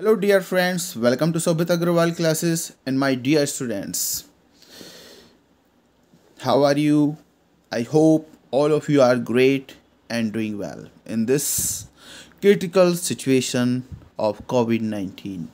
Hello dear friends, welcome to Sobhit Agrawal classes and my dear students. How are you? I hope all of you are great and doing well in this critical situation of COVID-19.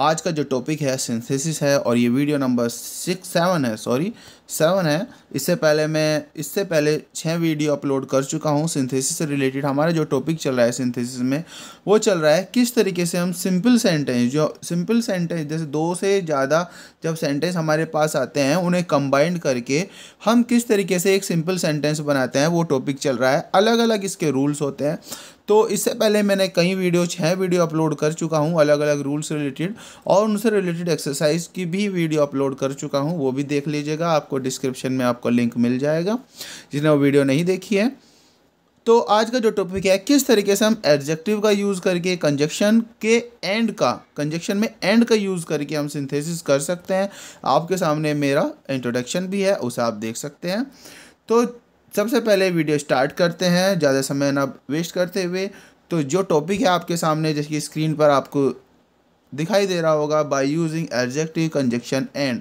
आज का जो topic है synthesis है और ये video number six seven है sorry seven है इससे पहले मैं इससे पहले छः वीडियो अपलोड कर चुका हूँ सिंथेसिस से रिलेटेड हमारा जो टॉपिक चल रहा है सिंथेसिस में वो चल रहा है किस तरीके से हम सिंपल सेंटेंस जो सिंपल सेंटेंस जैसे दो से ज़्यादा जब सेंटेंस हमारे पास आते हैं उन्हें कंबाइंड करके हम किस तरीके से एक सिंपल सेंटेंस बनाते हैं वो टॉपिक चल रहा है अलग अलग इसके रूल्स होते हैं तो इससे पहले मैंने कई वीडियो छः वीडियो अपलोड कर चुका हूँ अलग अलग रूल्स रिलेटेड और उनसे रिलेटेड एक्सरसाइज की भी वीडियो अपलोड कर चुका हूँ वो भी देख लीजिएगा आपको डिस्क्रिप्शन में आपको लिंक मिल जाएगा जिसने वो वीडियो नहीं देखी है तो आज का जो टॉपिक है किस तरीके से हम एडजेक्टिव का यूज़ करके कंजक्शन के एंड का कंजक्शन में एंड का यूज़ करके हम सिंथेसिस कर सकते हैं आपके सामने मेरा इंट्रोडक्शन भी है उसे आप देख सकते हैं तो सबसे पहले वीडियो स्टार्ट करते हैं ज़्यादा समय ना वेस्ट करते हुए तो जो टॉपिक है आपके सामने जैसे कि स्क्रीन पर आपको दिखाई दे रहा होगा by using adjective conjunction and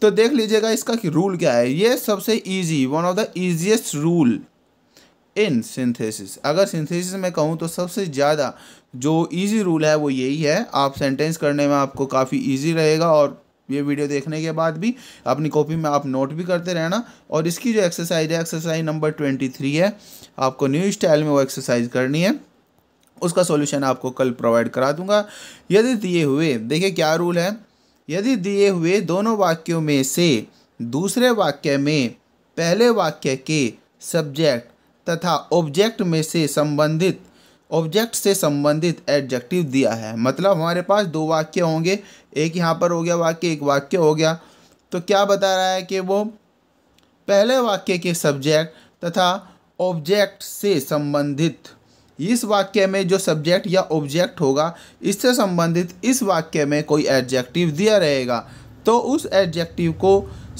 तो देख लीजिएगा इसका कि रूल क्या है ये सबसे easy one of the easiest rule in synthesis अगर सिंथेसिस में कहूँ तो सबसे ज़्यादा जो इजी रूल है वो यही है आप सेंटेंस करने में आपको काफ़ी इजी रहेगा और ये वीडियो देखने के बाद भी अपनी कॉपी में आप नोट भी करते रहना और इसकी जो एक्सरसाइज है एक्सरसाइज नंबर ट्वेंटी थ्री है आपको न्यू स्टाइल में वो एक्सरसाइज करनी है उसका सॉल्यूशन आपको कल प्रोवाइड करा दूंगा यदि दिए हुए देखिए क्या रूल है यदि दिए हुए दोनों वाक्यों में से दूसरे वाक्य में पहले वाक्य के सब्जेक्ट तथा ऑब्जेक्ट में से संबंधित ऑब्जेक्ट से संबंधित एडजेक्टिव दिया है मतलब हमारे पास दो वाक्य होंगे एक यहाँ पर हो गया वाक्य एक वाक्य हो गया तो क्या बता रहा है कि वो पहले वाक्य के सब्जेक्ट तथा ऑब्जेक्ट से संबंधित इस वाक्य में जो सब्जेक्ट या ऑब्जेक्ट होगा इससे संबंधित इस वाक्य में कोई एडजेक्टिव दिया रहेगा तो उस एडजेक्टिव को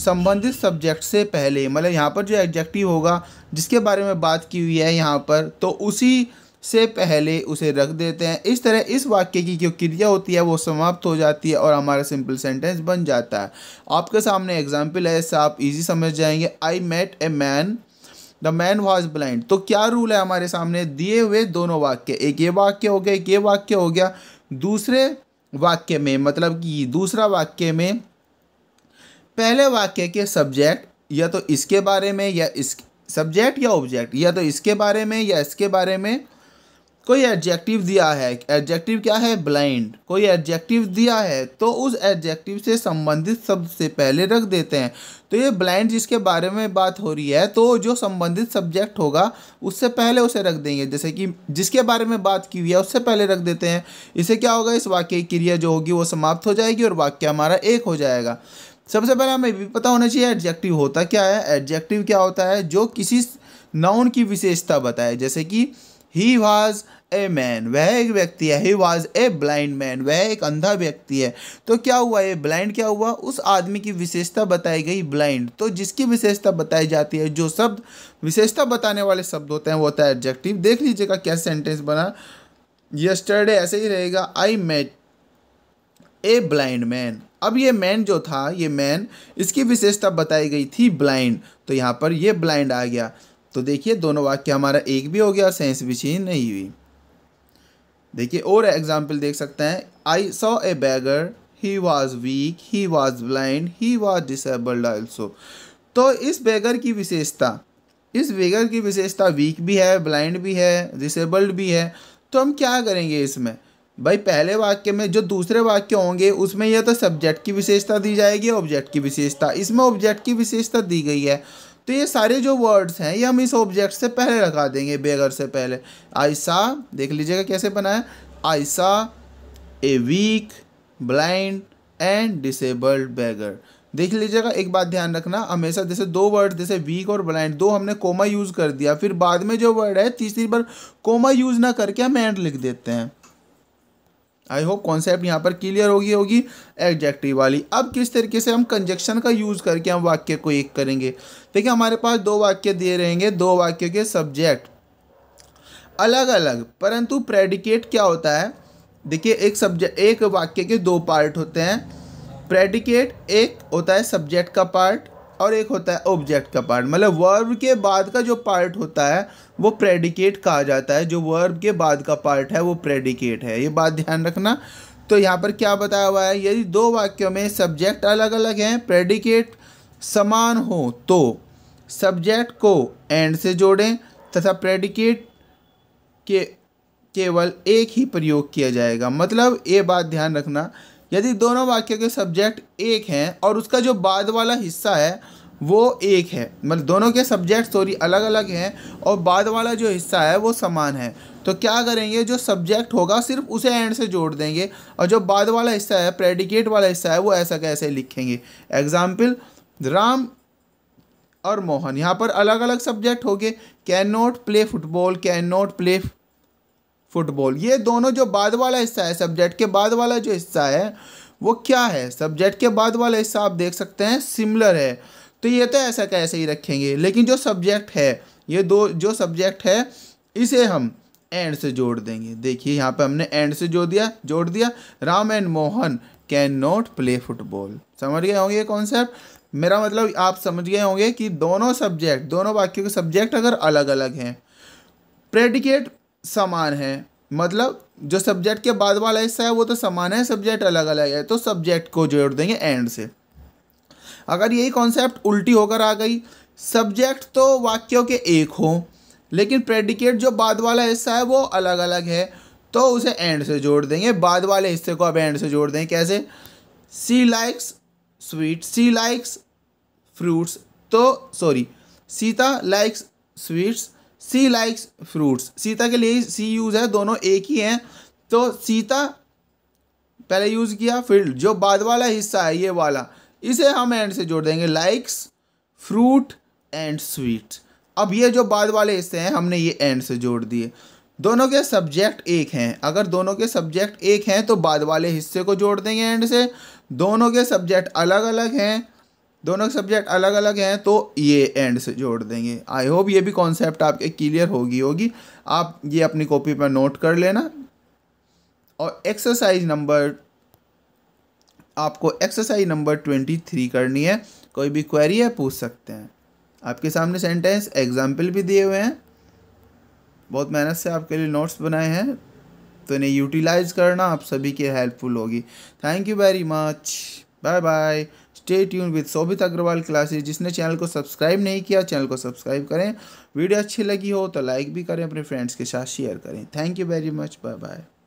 संबंधित सब्जेक्ट से पहले मतलब यहाँ पर जो एडजेक्टिव होगा जिसके बारे में बात की हुई है यहाँ पर तो उसी से पहले उसे रख देते हैं इस तरह इस वाक्य की जो क्रिया होती है वो समाप्त हो जाती है और हमारा सिंपल सेंटेंस बन जाता है आपके सामने एग्जाम्पल है इससे आप ईजी समझ जाएंगे I met a man the man was blind तो क्या रूल है हमारे सामने दिए हुए दोनों वाक्य एक ये वाक्य हो गया एक ये वाक्य हो गया दूसरे वाक्य में मतलब कि दूसरा वाक्य में पहले वाक्य के सब्जेक्ट या तो इसके बारे में या इस सब्जेक्ट या ऑब्जेक्ट या तो इसके बारे में या इसके बारे में कोई एडजेक्टिव दिया है एडजेक्टिव क्या है ब्लाइंड कोई एडजेक्टिव दिया है तो उस एडजेक्टिव से संबंधित शब्द से पहले रख देते हैं तो ये ब्लाइंड जिसके बारे में बात हो रही है तो जो संबंधित सब्जेक्ट होगा उससे पहले उसे रख देंगे जैसे कि जिसके बारे में बात की हुई है उससे पहले रख देते हैं इसे क्या होगा इस वाक्य की क्रिया जो होगी वो समाप्त हो जाएगी और वाक्य हमारा एक हो जाएगा सबसे पहले हमें भी पता होना चाहिए एडजेक्टिव होता क्या है एडजेक्टिव क्या होता है जो किसी नाउन की विशेषता बताए जैसे कि ही वाज़ ए मैन वह एक व्यक्ति है he was a blind man वह एक अंधा व्यक्ति है तो क्या हुआ ये ब्लाइंड क्या हुआ उस आदमी की विशेषता बताई गई ब्लाइंड तो जिसकी विशेषता बताई जाती है जो शब्द विशेषता बताने वाले शब्द होते हैं वो होता है एडजेक्टिव देख लीजिएगा क्या सेंटेंस बना यस्टरडे ऐसे ही रहेगा I met a blind man अब ये मैन जो था ये मैन इसकी विशेषता बताई गई थी ब्लाइंड तो यहाँ पर ये ब्लाइंड आ गया तो देखिए दोनों वाक्य हमारा एक भी हो गया सेंस भी चेंज नहीं हुई देखिए और एग्जाम्पल देख सकते हैं I saw a beggar he was weak he was blind he was disabled also तो इस बैगर की विशेषता इस बेगर की विशेषता वीक भी है ब्लाइंड भी है डिसेबल्ड भी है तो हम क्या करेंगे इसमें भाई पहले वाक्य में जो दूसरे वाक्य होंगे उसमें यह तो सब्जेक्ट की विशेषता दी जाएगी ऑब्जेक्ट की विशेषता इसमें ऑब्जेक्ट की विशेषता दी गई है तो ये सारे जो वर्ड्स हैं ये हम इस ऑब्जेक्ट से पहले लगा देंगे बेगर से पहले आयसा देख लीजिएगा कैसे बनाया I saw a weak blind and disabled beggar देख लीजिएगा एक बात ध्यान रखना हमेशा जैसे दो वर्ड जैसे वीक और ब्लाइंड दो हमने कोमा यूज़ कर दिया फिर बाद में जो वर्ड है तीसरी बार कोमा यूज़ ना करके हम एंड लिख देते हैं आई होप कॉन्सेप्ट यहाँ पर क्लियर होगी होगी एग्जैक्टिव वाली अब किस तरीके से हम कंजक्शन का यूज़ करके हम वाक्य को एक करेंगे देखिए हमारे पास दो वाक्य दिए रहेंगे दो वाक्यों के सब्जेक्ट अलग अलग परंतु प्रेडिकेट क्या होता है देखिए एक सब्जेक्ट एक वाक्य के दो पार्ट होते हैं प्रेडिकेट एक होता है सब्जेक्ट का पार्ट और एक होता है ऑब्जेक्ट का पार्ट मतलब वर्ब के बाद का जो पार्ट होता है वो प्रेडिकेट कहा जाता है जो वर्ब के बाद का पार्ट है वो प्रेडिकेट है ये बात ध्यान रखना तो यहाँ पर क्या बताया हुआ है यदि दो वाक्यों में सब्जेक्ट अलग अलग हैं प्रेडिकेट समान हो तो सब्जेक्ट को एंड से जोड़ें तथा प्रेडिकेट के केवल एक ही प्रयोग किया जाएगा मतलब ये बात ध्यान रखना यदि दोनों वाक्य के सब्जेक्ट एक हैं और उसका जो बाद वाला हिस्सा है वो एक है मतलब दोनों के सब्जेक्ट सॉरी अलग अलग हैं और बाद वाला जो हिस्सा है वो समान है तो क्या करेंगे जो सब्जेक्ट होगा सिर्फ उसे एंड से जोड़ देंगे और जो बाद वाला हिस्सा है प्रेडिकेट वाला हिस्सा है वो ऐसा कैसे लिखेंगे एग्जाम्पल राम और मोहन यहाँ पर अलग अलग सब्जेक्ट हो गए can not play football can not play football ये दोनों जो बाद वाला हिस्सा है सब्जेक्ट के बाद वाला जो हिस्सा है वो क्या है सब्जेक्ट के बाद वाला हिस्सा आप देख सकते हैं सिमिलर है तो ये तो ऐसा कैसे ही रखेंगे लेकिन जो सब्जेक्ट है ये दो जो सब्जेक्ट है इसे हम एंड से जोड़ देंगे देखिए यहाँ पे हमने एंड से जोड़ दिया जोड़ दिया Ram and Mohan can not play football समझ गए होंगे ये कॉन्सेप्ट मेरा मतलब आप समझ गए होंगे कि दोनों सब्जेक्ट दोनों वाक्यों के सब्जेक्ट अगर अलग अलग हैं प्रेडिकेट समान है मतलब जो सब्जेक्ट के बाद वाला हिस्सा है वो तो समान है सब्जेक्ट अलग अलग है तो सब्जेक्ट को जोड़ देंगे एंड से अगर यही कॉन्सेप्ट उल्टी होकर आ गई सब्जेक्ट तो वाक्यों के एक हो लेकिन प्रेडिकेट जो बाद वाला हिस्सा है वो अलग अलग है तो उसे एंड से जोड़ देंगे बाद वाले हिस्से को अब एंड से जोड़ देंगे कैसे she likes sweet she likes fruits तो sorry Sita likes sweets she likes fruits Sita के लिए सी यूज़ है दोनों एक ही हैं तो सीता पहले यूज़ किया फिर जो बाद वाला हिस्सा है ये वाला इसे हम एंड से जोड़ देंगे लाइक्स फ्रूट एंड स्वीट अब ये जो बाद वाले हिस्से हैं हमने ये एंड से जोड़ दिए दोनों के सब्जेक्ट एक हैं अगर दोनों के सब्जेक्ट एक हैं तो बाद वाले हिस्से को जोड़ देंगे एंड से दोनों के सब्जेक्ट अलग अलग हैं दोनों सब्जेक्ट अलग अलग हैं तो ये एंड से जोड़ देंगे आई होप ये भी कॉन्सेप्ट आपके क्लियर होगी होगी आप ये अपनी कॉपी पर नोट कर लेना और एक्सरसाइज नंबर आपको एक्सरसाइज नंबर ट्वेंटी थ्री करनी है कोई भी क्वेरी है पूछ सकते हैं आपके सामने सेंटेंस एग्जाम्पल भी दिए हुए हैं बहुत मेहनत से आपके लिए नोट्स बनाए हैं तो इन्हें यूटिलाइज़ करना आप सभी के हेल्पफुल होगी thank you very much bye bye stay tune with Shobhit Agarwal classes जिसने चैनल को सब्सक्राइब नहीं किया चैनल को सब्सक्राइब करें वीडियो अच्छी लगी हो तो लाइक भी करें अपने फ्रेंड्स के साथ शेयर करें thank you very much bye bye